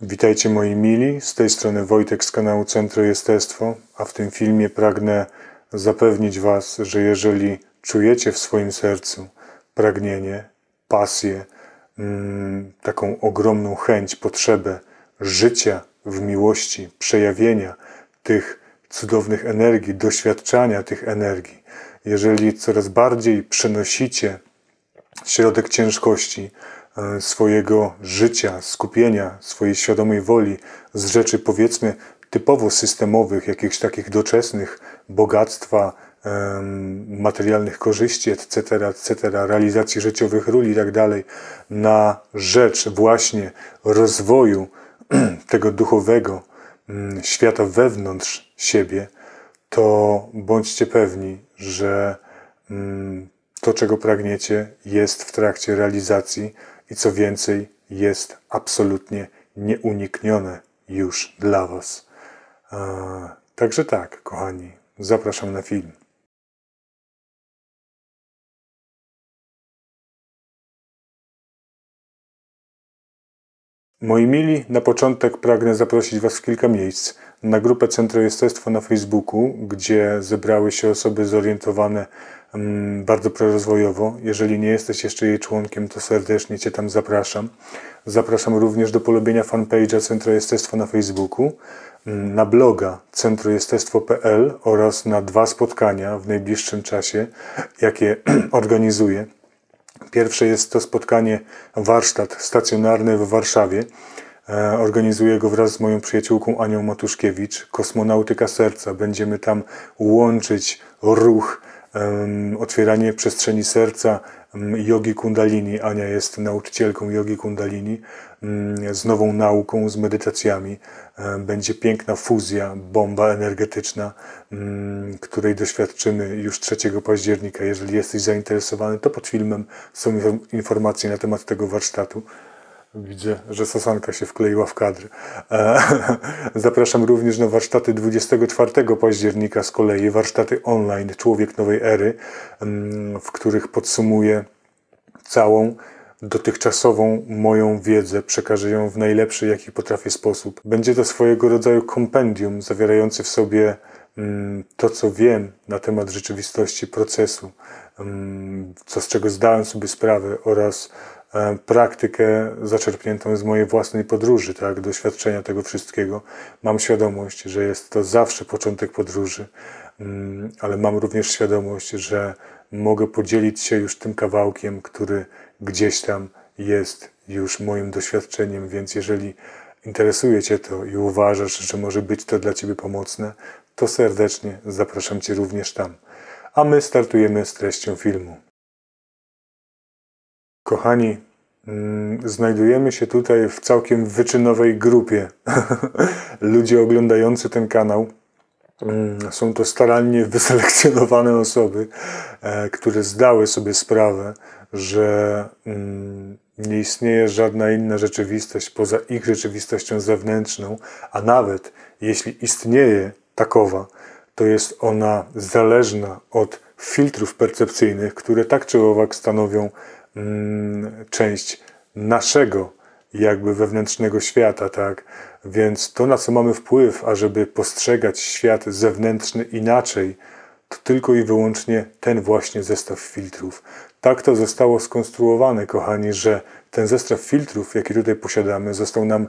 Witajcie moi mili, z tej strony Wojtek z kanału Centro Jestestwo, a w tym filmie pragnę zapewnić Was, że jeżeli czujecie w swoim sercu pragnienie, pasję, mm, taką ogromną chęć, potrzebę życia w miłości, przejawienia tych cudownych energii, doświadczania tych energii, jeżeli coraz bardziej przenosicie środek ciężkości, E, swojego życia, skupienia swojej świadomej woli z rzeczy powiedzmy typowo systemowych, jakichś takich doczesnych, bogactwa, materialnych korzyści, etc., etc., realizacji życiowych ról i tak dalej, na rzecz właśnie rozwoju tego duchowego mm, świata wewnątrz siebie, to bądźcie pewni, że mm, to, czego pragniecie, jest w trakcie realizacji i co więcej, jest absolutnie nieuniknione już dla Was. Także tak, kochani, zapraszam na film. Moi mili, na początek pragnę zaprosić Was w kilka miejsc. Na grupę Centro Jestestwo na Facebooku, gdzie zebrały się osoby zorientowane bardzo prorozwojowo. Jeżeli nie jesteś jeszcze jej członkiem, to serdecznie Cię tam zapraszam. Zapraszam również do polubienia fanpage'a Centro Jestestwo na Facebooku, na bloga centrojestestwo.pl oraz na dwa spotkania w najbliższym czasie, jakie organizuję. Pierwsze jest to spotkanie warsztat stacjonarny w Warszawie. E, organizuję go wraz z moją przyjaciółką Anią Matuszkiewicz, Kosmonautyka Serca. Będziemy tam łączyć ruch otwieranie przestrzeni serca jogi kundalini. Ania jest nauczycielką jogi kundalini z nową nauką, z medytacjami. Będzie piękna fuzja, bomba energetyczna, której doświadczymy już 3 października. Jeżeli jesteś zainteresowany, to pod filmem są informacje na temat tego warsztatu. Widzę, że Sosanka się wkleiła w kadr. E, zapraszam również na warsztaty 24 października z kolei, warsztaty online Człowiek Nowej Ery, mm, w których podsumuję całą dotychczasową moją wiedzę, przekażę ją w najlepszy, jaki potrafię sposób. Będzie to swojego rodzaju kompendium zawierający w sobie mm, to, co wiem na temat rzeczywistości procesu, mm, co z czego zdałem sobie sprawę oraz E, praktykę zaczerpniętą z mojej własnej podróży, tak, doświadczenia tego wszystkiego. Mam świadomość, że jest to zawsze początek podróży, mm, ale mam również świadomość, że mogę podzielić się już tym kawałkiem, który gdzieś tam jest już moim doświadczeniem, więc jeżeli interesuje Cię to i uważasz, że może być to dla Ciebie pomocne, to serdecznie zapraszam Cię również tam. A my startujemy z treścią filmu. Kochani, mm, znajdujemy się tutaj w całkiem wyczynowej grupie. Ludzie oglądający ten kanał mm, są to starannie wyselekcjonowane osoby, e, które zdały sobie sprawę, że mm, nie istnieje żadna inna rzeczywistość poza ich rzeczywistością zewnętrzną, a nawet jeśli istnieje takowa, to jest ona zależna od filtrów percepcyjnych, które tak czy owak stanowią Mm, część naszego jakby wewnętrznego świata, tak? Więc to, na co mamy wpływ, ażeby postrzegać świat zewnętrzny inaczej, to tylko i wyłącznie ten właśnie zestaw filtrów. Tak to zostało skonstruowane, kochani, że ten zestaw filtrów, jaki tutaj posiadamy, został nam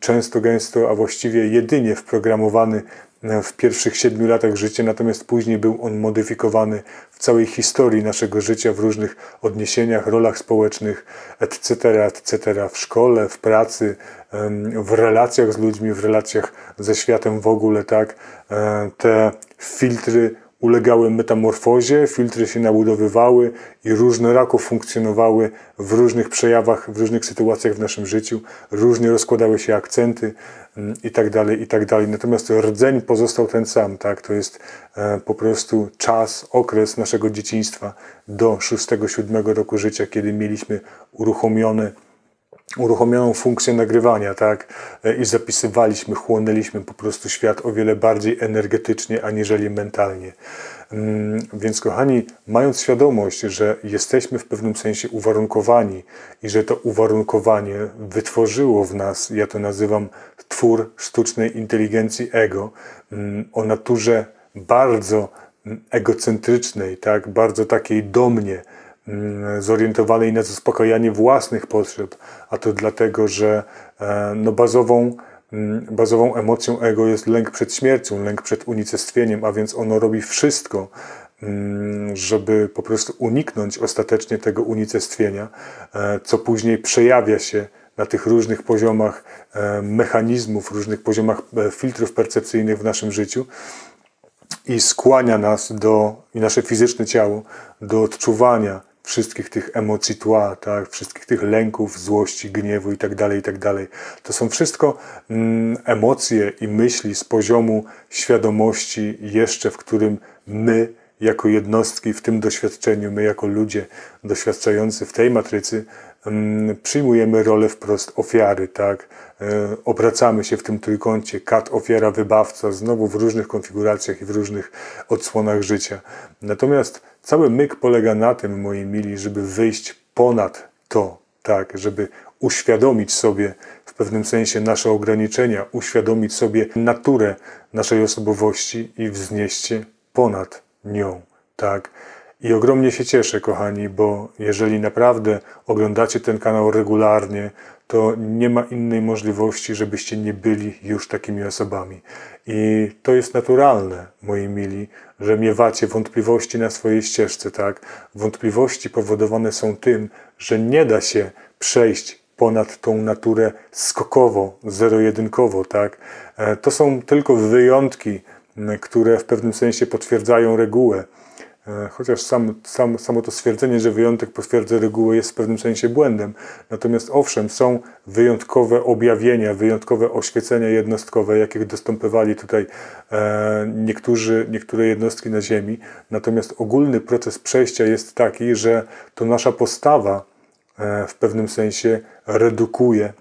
często, gęsto, a właściwie jedynie wprogramowany e, w pierwszych siedmiu latach życia, natomiast później był on modyfikowany w całej historii naszego życia, w różnych odniesieniach, rolach społecznych, etc., etc., w szkole, w pracy, w relacjach z ludźmi, w relacjach ze światem w ogóle, tak. E, te filtry ulegały metamorfozie, filtry się nabudowywały i różnorako funkcjonowały w różnych przejawach, w różnych sytuacjach w naszym życiu, różnie rozkładały się akcenty itd., mm, itd. Tak tak Natomiast rdzeń pozostał ten sam, tak? To jest e, po prostu czas, okres naszego dzieciństwa do 6-7 roku życia, kiedy mieliśmy uruchomiony uruchomioną funkcję nagrywania, tak? E, I zapisywaliśmy, chłonęliśmy po prostu świat o wiele bardziej energetycznie aniżeli mentalnie. Mm, więc, kochani, mając świadomość, że jesteśmy w pewnym sensie uwarunkowani i że to uwarunkowanie wytworzyło w nas, ja to nazywam twór sztucznej inteligencji ego, mm, o naturze bardzo mm, egocentrycznej, tak? Bardzo takiej do mnie Mm, zorientowanej, na zaspokajanie własnych potrzeb, a to dlatego, że e, no bazową, mm, bazową emocją ego jest lęk przed śmiercią, lęk przed unicestwieniem, a więc ono robi wszystko, mm, żeby po prostu uniknąć ostatecznie tego unicestwienia, e, co później przejawia się na tych różnych poziomach e, mechanizmów, różnych poziomach filtrów percepcyjnych w naszym życiu i skłania nas do, i nasze fizyczne ciało do odczuwania wszystkich tych emocji tła, tak? wszystkich tych lęków, złości, gniewu itd., tak itd. Tak to są wszystko mm, emocje i myśli z poziomu świadomości jeszcze, w którym my jako jednostki w tym doświadczeniu, my jako ludzie doświadczający w tej matrycy Mm, przyjmujemy rolę wprost ofiary, tak? E, obracamy się w tym trójkącie kat, ofiara, wybawca, znowu w różnych konfiguracjach i w różnych odsłonach życia. Natomiast cały myk polega na tym, moi mili, żeby wyjść ponad to, tak? Żeby uświadomić sobie w pewnym sensie nasze ograniczenia, uświadomić sobie naturę naszej osobowości i wznieść się ponad nią, tak? I ogromnie się cieszę, kochani, bo jeżeli naprawdę oglądacie ten kanał regularnie, to nie ma innej możliwości, żebyście nie byli już takimi osobami. I to jest naturalne, moi mili, że miewacie wątpliwości na swojej ścieżce, tak? Wątpliwości powodowane są tym, że nie da się przejść ponad tą naturę skokowo, zero-jedynkowo, tak? E, to są tylko wyjątki, które w pewnym sensie potwierdzają regułę. E, chociaż sam, sam, samo to stwierdzenie, że wyjątek potwierdza regułę, jest w pewnym sensie błędem. Natomiast owszem, są wyjątkowe objawienia, wyjątkowe oświecenia jednostkowe, jakich dostąpywali tutaj e, niektórzy, niektóre jednostki na Ziemi. Natomiast ogólny proces przejścia jest taki, że to nasza postawa e, w pewnym sensie redukuje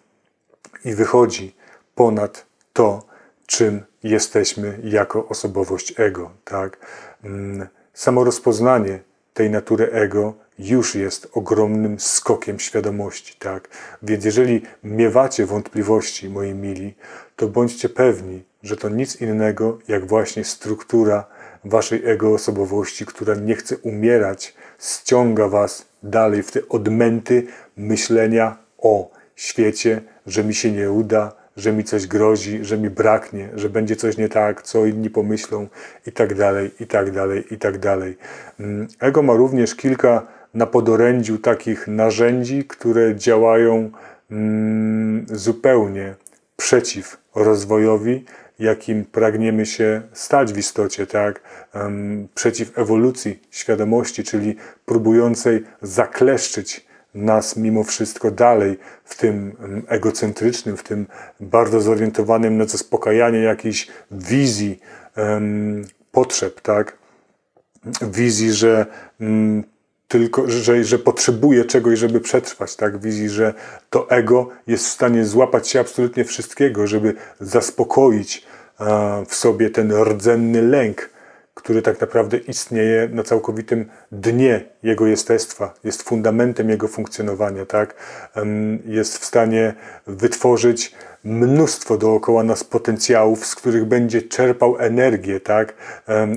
i wychodzi ponad to, czym jesteśmy jako osobowość ego. Tak? Mm, Samo rozpoznanie tej natury ego już jest ogromnym skokiem świadomości, tak? Więc jeżeli miewacie wątpliwości, moi mili, to bądźcie pewni, że to nic innego jak właśnie struktura waszej ego osobowości, która nie chce umierać, ściąga was dalej w te odmęty myślenia o świecie, że mi się nie uda, że mi coś grozi, że mi braknie, że będzie coś nie tak, co inni pomyślą i tak dalej, i tak dalej, i tak dalej. Mm, Ego ma również kilka na podorędziu takich narzędzi, które działają mm, zupełnie przeciw rozwojowi, jakim pragniemy się stać w istocie, tak? Mm, przeciw ewolucji świadomości, czyli próbującej zakleszczyć nas mimo wszystko dalej w tym mm, egocentrycznym, w tym bardzo zorientowanym na no zaspokajanie jakiejś wizji, potrzeb, tak? Wizji, że mm, tylko, że, że potrzebuje czegoś, żeby przetrwać, tak? Wizji, że to ego jest w stanie złapać się absolutnie wszystkiego, żeby zaspokoić w sobie ten rdzenny lęk, który tak naprawdę istnieje na całkowitym dnie jego jestestwa, jest fundamentem jego funkcjonowania, tak? Jest w stanie wytworzyć mnóstwo dookoła nas potencjałów, z których będzie czerpał energię, tak?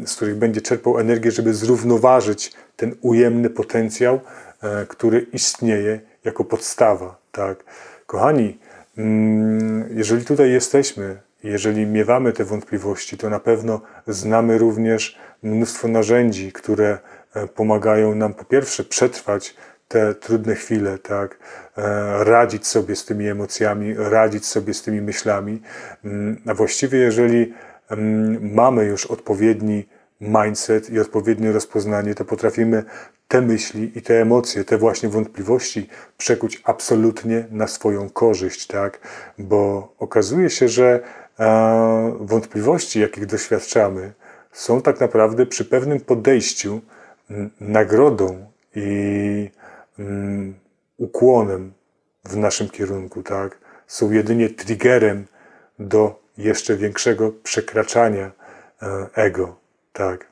Z których będzie czerpał energię, żeby zrównoważyć ten ujemny potencjał, e, który istnieje jako podstawa, tak? Kochani, mm, jeżeli tutaj jesteśmy, jeżeli miewamy te wątpliwości, to na pewno znamy również mnóstwo narzędzi, które e, pomagają nam po pierwsze przetrwać te trudne chwile, tak, e, radzić sobie z tymi emocjami, radzić sobie z tymi myślami. Mm, a właściwie, jeżeli mm, mamy już odpowiedni mindset i odpowiednie rozpoznanie, to potrafimy te myśli i te emocje, te właśnie wątpliwości przekuć absolutnie na swoją korzyść, tak? Bo okazuje się, że wątpliwości, jakich doświadczamy, są tak naprawdę przy pewnym podejściu nagrodą i ukłonem w naszym kierunku, tak? Są jedynie triggerem do jeszcze większego przekraczania e, ego, tak?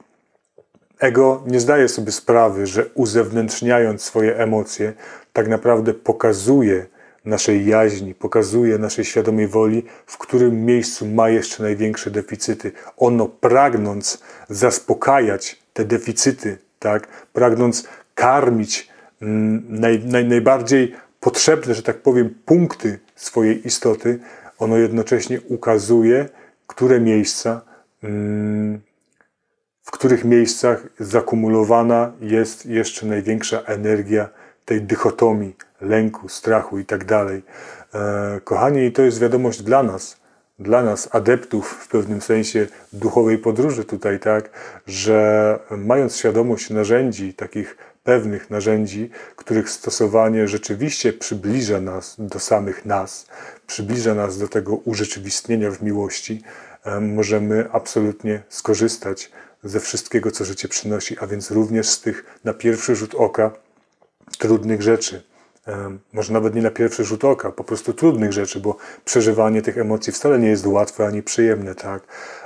Ego nie zdaje sobie sprawy, że uzewnętrzniając swoje emocje, tak naprawdę pokazuje naszej jaźni, pokazuje naszej świadomej woli, w którym miejscu ma jeszcze największe deficyty. Ono pragnąc zaspokajać te deficyty, tak? pragnąc karmić mm, naj, naj, najbardziej potrzebne, że tak powiem, punkty swojej istoty, ono jednocześnie ukazuje, które miejsca, mm, w których miejscach zakumulowana jest jeszcze największa energia tej dychotomii, lęku, strachu i tak dalej. E, Kochani, i to jest wiadomość dla nas, dla nas, adeptów w pewnym sensie duchowej podróży tutaj, tak, że mając świadomość narzędzi, takich pewnych narzędzi, których stosowanie rzeczywiście przybliża nas do samych nas, przybliża nas do tego urzeczywistnienia w miłości, e, możemy absolutnie skorzystać ze wszystkiego, co życie przynosi, a więc również z tych na pierwszy rzut oka trudnych rzeczy może nawet nie na pierwszy rzut oka, po prostu trudnych rzeczy, bo przeżywanie tych emocji wcale nie jest łatwe ani przyjemne. Tak?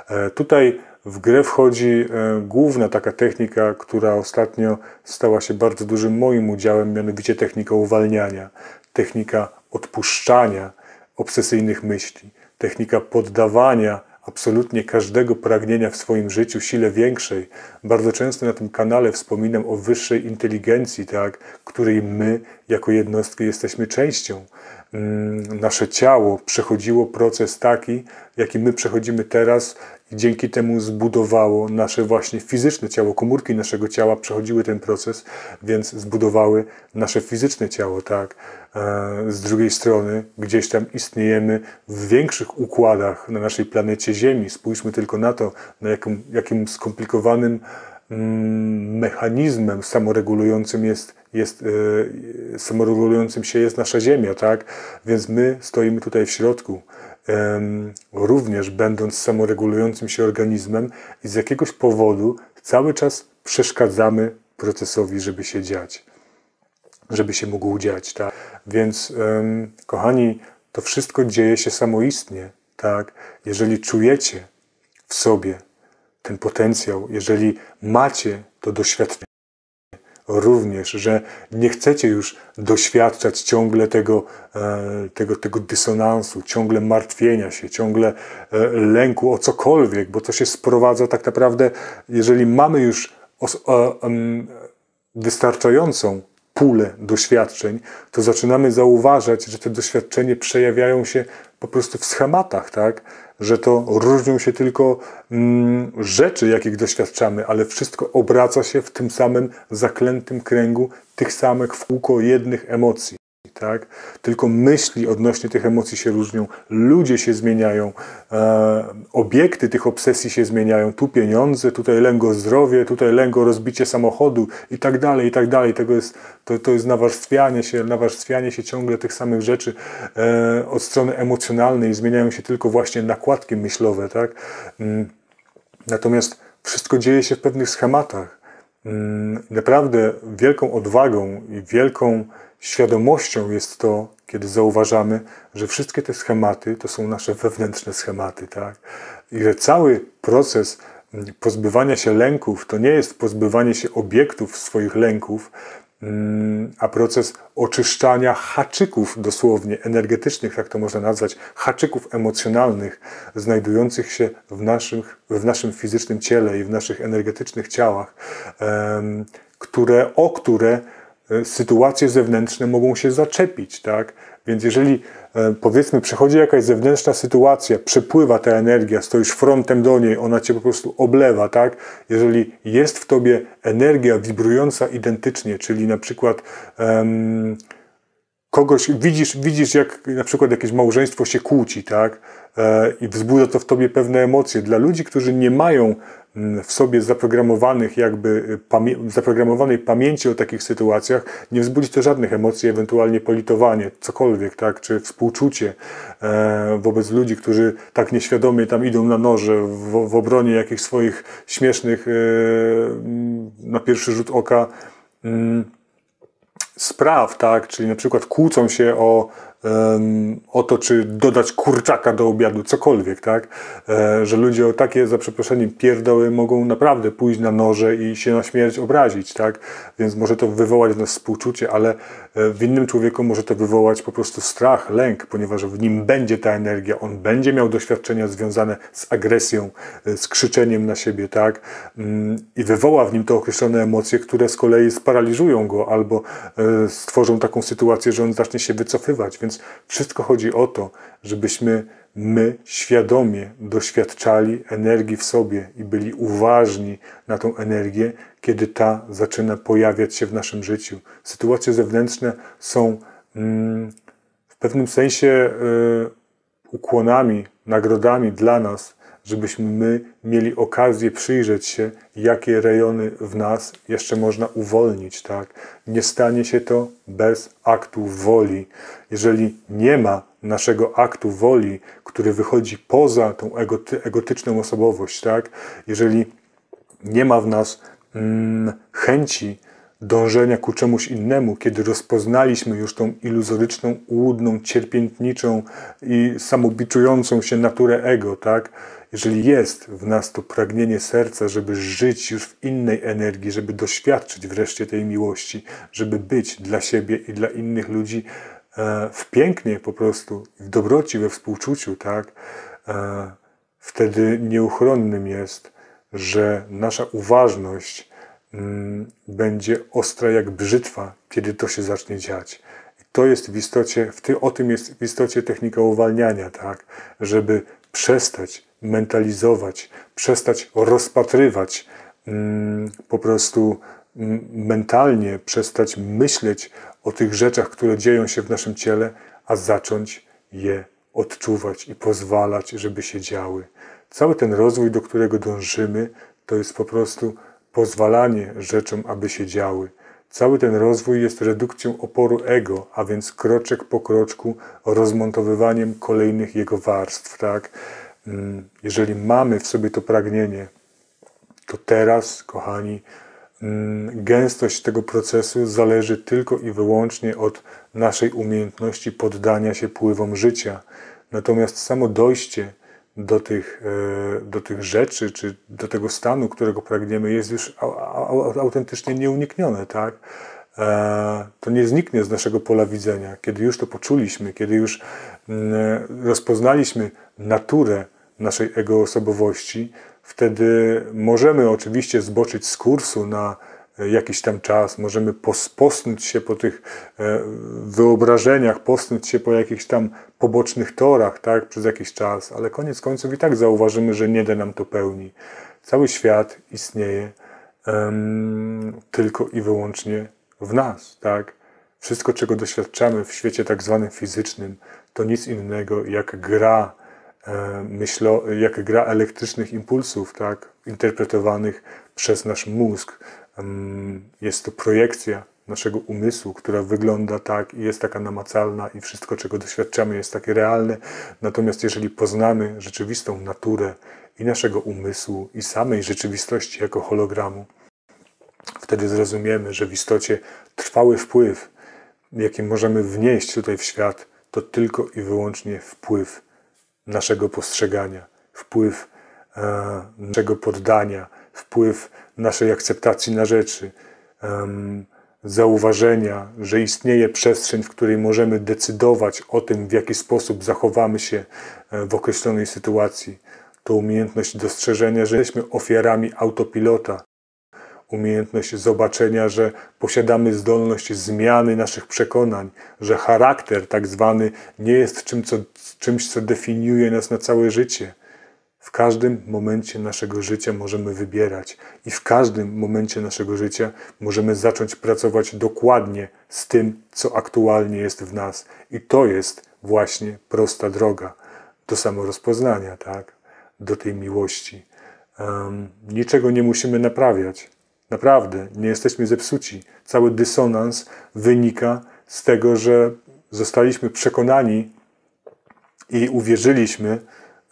E, tutaj w grę wchodzi e, główna taka technika, która ostatnio stała się bardzo dużym moim udziałem, mianowicie technika uwalniania, technika odpuszczania obsesyjnych myśli, technika poddawania absolutnie każdego pragnienia w swoim życiu, sile większej. Bardzo często na tym kanale wspominam o wyższej inteligencji, tak, której my jako jednostki jesteśmy częścią. Mm, nasze ciało przechodziło proces taki, jaki my przechodzimy teraz, i dzięki temu zbudowało nasze właśnie fizyczne ciało. Komórki naszego ciała przechodziły ten proces, więc zbudowały nasze fizyczne ciało, tak. E, z drugiej strony, gdzieś tam istniejemy w większych układach na naszej planecie Ziemi. Spójrzmy tylko na to, na jakim, jakim skomplikowanym mm, mechanizmem samoregulującym jest, jest e, samoregulującym się jest nasza Ziemia, tak? Więc my stoimy tutaj w środku również będąc samoregulującym się organizmem i z jakiegoś powodu cały czas przeszkadzamy procesowi, żeby się dziać, żeby się mógł dziać. Tak? Więc, kochani, to wszystko dzieje się samoistnie. Tak? Jeżeli czujecie w sobie ten potencjał, jeżeli macie to doświadczenie, również, że nie chcecie już doświadczać ciągle tego, e, tego, tego dysonansu, ciągle martwienia się, ciągle e, lęku o cokolwiek, bo to się sprowadza tak naprawdę, jeżeli mamy już wystarczającą pulę doświadczeń, to zaczynamy zauważać, że te doświadczenia przejawiają się po prostu w schematach, tak? Że to różnią się tylko mm, rzeczy, jakich doświadczamy, ale wszystko obraca się w tym samym zaklętym kręgu tych samych w kółko jednych emocji tak? Tylko myśli odnośnie tych emocji się różnią, ludzie się zmieniają, e, obiekty tych obsesji się zmieniają, tu pieniądze, tutaj lęgo zdrowie, tutaj lęgo rozbicie samochodu i tak dalej, i tak dalej. Tego jest, to, to jest nawarstwianie się, nawarstwianie się ciągle tych samych rzeczy e, od strony emocjonalnej, zmieniają się tylko właśnie nakładki myślowe, tak? Mm. Natomiast wszystko dzieje się w pewnych schematach. Mm, naprawdę wielką odwagą i wielką Świadomością jest to, kiedy zauważamy, że wszystkie te schematy to są nasze wewnętrzne schematy, tak? I że cały proces mm, pozbywania się lęków to nie jest pozbywanie się obiektów swoich lęków, mm, a proces oczyszczania haczyków dosłownie energetycznych, tak to można nazwać, haczyków emocjonalnych, znajdujących się w, naszym w naszym fizycznym ciele i w naszych energetycznych ciałach, które, o które E, sytuacje zewnętrzne mogą się zaczepić, tak? Więc jeżeli e, powiedzmy przechodzi jakaś zewnętrzna sytuacja, przepływa ta energia, stoisz frontem do niej, ona cię po prostu oblewa, tak? Jeżeli jest w tobie energia wibrująca identycznie, czyli na przykład um, kogoś, widzisz, widzisz jak na przykład jakieś małżeństwo się kłóci, tak? E, I wzbudza to w tobie pewne emocje. Dla ludzi, którzy nie mają mm, w sobie zaprogramowanych jakby y, zaprogramowanej pamięci o takich sytuacjach, nie wzbudzi to żadnych emocji, ewentualnie politowanie, cokolwiek, tak, czy współczucie e, wobec ludzi, którzy tak nieświadomie tam idą na noże w, w obronie jakichś swoich śmiesznych e, mm, na pierwszy rzut oka. Mm, spraw, tak? Czyli na przykład kłócą się o, o to, czy dodać kurczaka do obiadu, cokolwiek, tak? E, że ludzie o takie, za przeproszeniem, pierdoły mogą naprawdę pójść na noże i się na śmierć obrazić, tak? Więc może to wywołać w nas współczucie, ale E, w innym człowieku może to wywołać po prostu strach, lęk, ponieważ w nim będzie ta energia, on będzie miał doświadczenia związane z agresją, e, z krzyczeniem na siebie, tak? Mm, I wywoła w nim to określone emocje, które z kolei sparaliżują go albo e, stworzą taką sytuację, że on zacznie się wycofywać. Więc wszystko chodzi o to, żebyśmy my świadomie doświadczali energii w sobie i byli uważni na tą energię, kiedy ta zaczyna pojawiać się w naszym życiu. Sytuacje zewnętrzne są mm, w pewnym sensie y, ukłonami, nagrodami dla nas, żebyśmy my mieli okazję przyjrzeć się, jakie rejony w nas jeszcze można uwolnić. Tak? Nie stanie się to bez aktu woli. Jeżeli nie ma naszego aktu woli, który wychodzi poza tą egoty, egotyczną osobowość, tak? jeżeli nie ma w nas mm, chęci, dążenia ku czemuś innemu, kiedy rozpoznaliśmy już tą iluzoryczną, łudną, cierpiętniczą i samobiczującą się naturę ego, tak? Jeżeli jest w nas to pragnienie serca, żeby żyć już w innej energii, żeby doświadczyć wreszcie tej miłości, żeby być dla siebie i dla innych ludzi e, w pięknie po prostu, w dobroci, we współczuciu, tak? E, wtedy nieuchronnym jest, że nasza uważność Y, będzie ostra jak brzytwa, kiedy to się zacznie dziać. I to jest w istocie, w ty, o tym jest w istocie technika uwalniania, tak? Żeby przestać mentalizować, przestać rozpatrywać, mm, po prostu mm, mentalnie przestać myśleć o tych rzeczach, które dzieją się w naszym ciele, a zacząć je odczuwać i pozwalać, żeby się działy. Cały ten rozwój, do którego dążymy, to jest po prostu pozwalanie rzeczom, aby się działy. Cały ten rozwój jest redukcją oporu ego, a więc kroczek po kroczku rozmontowywaniem kolejnych jego warstw. Tak? Mm, jeżeli mamy w sobie to pragnienie, to teraz, kochani, mm, gęstość tego procesu zależy tylko i wyłącznie od naszej umiejętności poddania się pływom życia. Natomiast samo dojście do tych, e, do tych rzeczy, czy do tego stanu, którego pragniemy, jest już autentycznie nieuniknione, tak? E, to nie zniknie z naszego pola widzenia. Kiedy już to poczuliśmy, kiedy już mm, rozpoznaliśmy naturę naszej egoosobowości, wtedy możemy oczywiście zboczyć z kursu na E, jakiś tam czas, możemy posnuć się po tych e, wyobrażeniach, posnuć się po jakichś tam pobocznych torach, tak, przez jakiś czas, ale koniec końców i tak zauważymy, że nie da nam to pełni. Cały świat istnieje um, tylko i wyłącznie w nas, tak. Wszystko, czego doświadczamy w świecie tak zwanym fizycznym, to nic innego jak gra e, myślo, jak gra elektrycznych impulsów, tak, interpretowanych przez nasz mózg, jest to projekcja naszego umysłu, która wygląda tak i jest taka namacalna, i wszystko, czego doświadczamy, jest takie realne. Natomiast jeżeli poznamy rzeczywistą naturę i naszego umysłu, i samej rzeczywistości jako hologramu, wtedy zrozumiemy, że w istocie trwały wpływ, jaki możemy wnieść tutaj w świat, to tylko i wyłącznie wpływ naszego postrzegania, wpływ e, naszego poddania, wpływ naszej akceptacji na rzeczy, zauważenia, że istnieje przestrzeń, w której możemy decydować o tym, w jaki sposób zachowamy się e, w określonej sytuacji. To umiejętność dostrzeżenia, że jesteśmy ofiarami autopilota, umiejętność zobaczenia, że posiadamy zdolność zmiany naszych przekonań, że charakter tak zwany nie jest czym, co, czymś, co definiuje nas na całe życie w każdym momencie naszego życia możemy wybierać i w każdym momencie naszego życia możemy zacząć pracować dokładnie z tym, co aktualnie jest w nas. I to jest właśnie prosta droga do samorozpoznania, tak? do tej miłości. Um, niczego nie musimy naprawiać. Naprawdę, nie jesteśmy zepsuci. Cały dysonans wynika z tego, że zostaliśmy przekonani i uwierzyliśmy,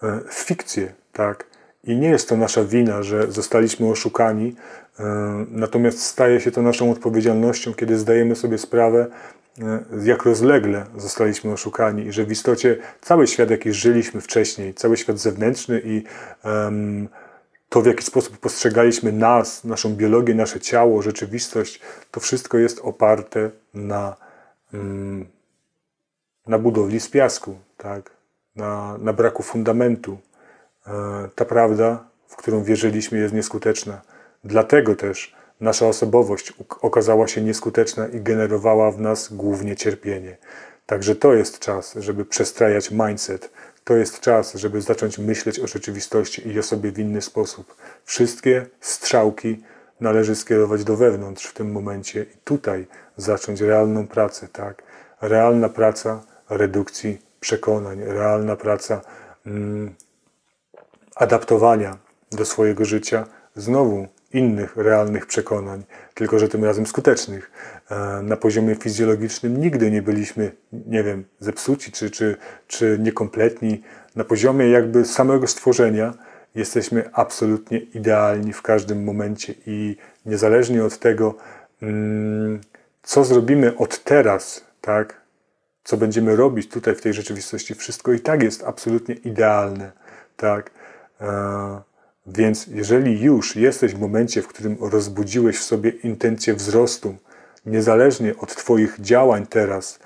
E, fikcję, tak? I nie jest to nasza wina, że zostaliśmy oszukani, e, natomiast staje się to naszą odpowiedzialnością, kiedy zdajemy sobie sprawę, e, jak rozlegle zostaliśmy oszukani i że w istocie cały świat, jaki żyliśmy wcześniej, cały świat zewnętrzny i to, w jaki sposób postrzegaliśmy nas, naszą biologię, nasze ciało, rzeczywistość, to wszystko jest oparte na, mm, na budowli z piasku. Tak? na, na braku fundamentu. E, ta prawda, w którą wierzyliśmy, jest nieskuteczna. Dlatego też nasza osobowość okazała się nieskuteczna i generowała w nas głównie cierpienie. Także to jest czas, żeby przestrajać mindset. To jest czas, żeby zacząć myśleć o rzeczywistości i o sobie w inny sposób. Wszystkie strzałki należy skierować do wewnątrz w tym momencie i tutaj zacząć realną pracę, tak? Realna praca redukcji przekonań, realna praca mm, adaptowania do swojego życia znowu innych realnych przekonań, tylko że tym razem skutecznych. E, na poziomie fizjologicznym nigdy nie byliśmy, nie wiem, zepsuci czy, czy, czy niekompletni. Na poziomie jakby samego stworzenia jesteśmy absolutnie idealni w każdym momencie i niezależnie od tego, mm, co zrobimy od teraz, tak, co będziemy robić tutaj w tej rzeczywistości, wszystko i tak jest absolutnie idealne. Tak? E, więc jeżeli już jesteś w momencie, w którym rozbudziłeś w sobie intencję wzrostu, niezależnie od Twoich działań teraz,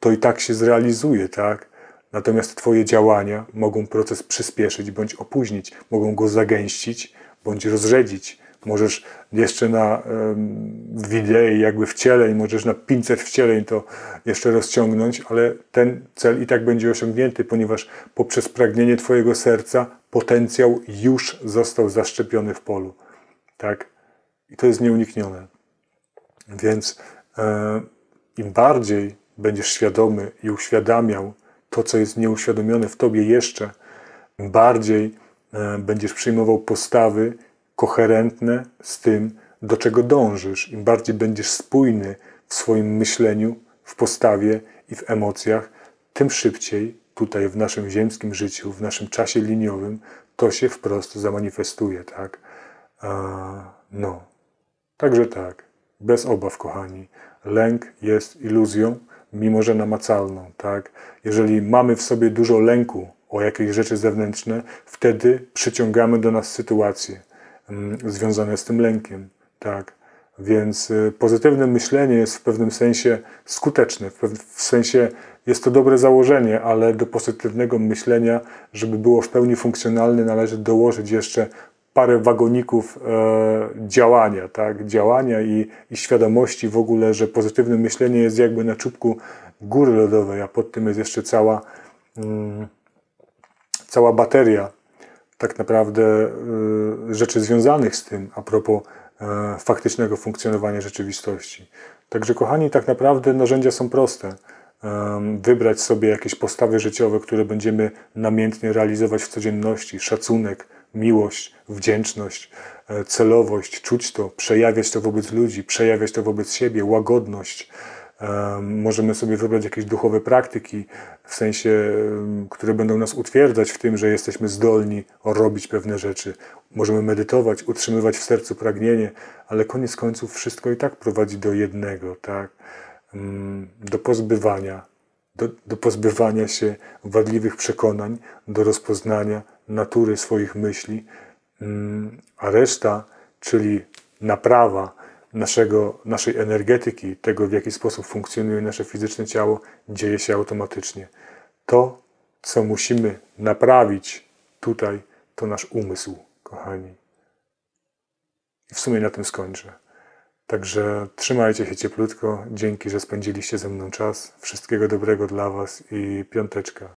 to i tak się zrealizuje, tak? Natomiast Twoje działania mogą proces przyspieszyć bądź opóźnić, mogą go zagęścić bądź rozrzedzić, możesz jeszcze na widei, jakby wcieleń, możesz na 500 wcieleń to jeszcze rozciągnąć, ale ten cel i tak będzie osiągnięty, ponieważ poprzez pragnienie Twojego serca potencjał już został zaszczepiony w polu. Tak? I to jest nieuniknione. Więc e, im bardziej będziesz świadomy i uświadamiał to, co jest nieuświadomione w tobie jeszcze, bardziej e, będziesz przyjmował postawy koherentne z tym, do czego dążysz. Im bardziej będziesz spójny w swoim myśleniu, w postawie i w emocjach, tym szybciej tutaj w naszym ziemskim życiu, w naszym czasie liniowym, to się wprost zamanifestuje, tak? no. Także tak, bez obaw, kochani. Lęk jest iluzją, mimo że namacalną, tak? Jeżeli mamy w sobie dużo lęku o jakieś rzeczy zewnętrzne, wtedy przyciągamy do nas sytuacje Mm, związane z tym lękiem. Tak? Więc y, pozytywne myślenie jest w pewnym sensie skuteczne, w, sensie jest to dobre założenie, ale do pozytywnego myślenia, żeby było w pełni funkcjonalne, należy dołożyć jeszcze parę wagoników e, działania, tak? działania i, i świadomości w ogóle, że pozytywne myślenie jest jakby na czubku góry lodowej, a pod tym jest jeszcze cała, mm, cała bateria tak naprawdę e, rzeczy związanych z tym a propos e, faktycznego funkcjonowania rzeczywistości. Także, kochani, tak naprawdę narzędzia są proste. E, wybrać sobie jakieś postawy życiowe, które będziemy namiętnie realizować w codzienności: szacunek, miłość, wdzięczność, celowość, czuć to, przejawiać to wobec ludzi, przejawiać to wobec siebie, łagodność Możemy sobie wybrać jakieś duchowe praktyki, w sensie, które będą nas utwierdzać w tym, że jesteśmy zdolni robić pewne rzeczy. Możemy medytować, utrzymywać w sercu pragnienie, ale koniec końców wszystko i tak prowadzi do jednego, tak? Do pozbywania, do, do pozbywania się wadliwych przekonań, do rozpoznania natury swoich myśli, a reszta, czyli naprawa, naszego, naszej energetyki, tego w jaki sposób funkcjonuje nasze fizyczne ciało, dzieje się automatycznie. To, co musimy naprawić tutaj, to nasz umysł, kochani. I w sumie na tym skończę. Także trzymajcie się cieplutko. Dzięki, że spędziliście ze mną czas. Wszystkiego dobrego dla Was i piąteczka.